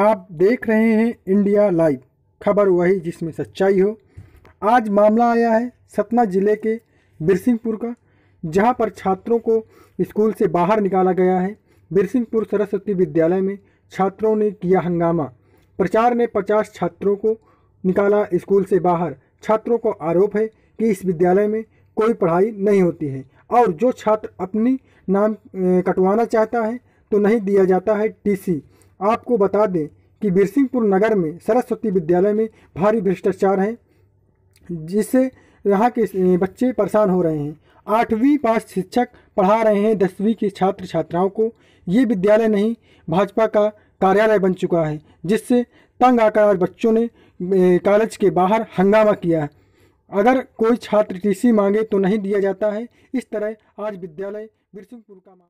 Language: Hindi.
आप देख रहे हैं इंडिया लाइव खबर वही जिसमें सच्चाई हो आज मामला आया है सतना जिले के बिरसिंहपुर का जहां पर छात्रों को स्कूल से बाहर निकाला गया है बिरसिंहपुर सरस्वती विद्यालय में छात्रों ने किया हंगामा प्रचार ने 50 छात्रों को निकाला स्कूल से बाहर छात्रों को आरोप है कि इस विद्यालय में कोई पढ़ाई नहीं होती है और जो छात्र अपनी नाम कटवाना चाहता है तो नहीं दिया जाता है टीसी आपको बता दें कि बीरसिंहपुर नगर में सरस्वती विद्यालय में भारी भ्रष्टाचार है जिससे यहाँ के बच्चे परेशान हो रहे हैं आठवीं पास शिक्षक पढ़ा रहे हैं दसवीं के छात्र छात्राओं को ये विद्यालय नहीं भाजपा का कार्यालय बन चुका है जिससे तंग आकर आज बच्चों ने कॉलेज के बाहर हंगामा किया है अगर कोई छात्र टीसी मांगे तो नहीं दिया जाता है इस तरह आज विद्यालय बिरसिंहपुर का मांग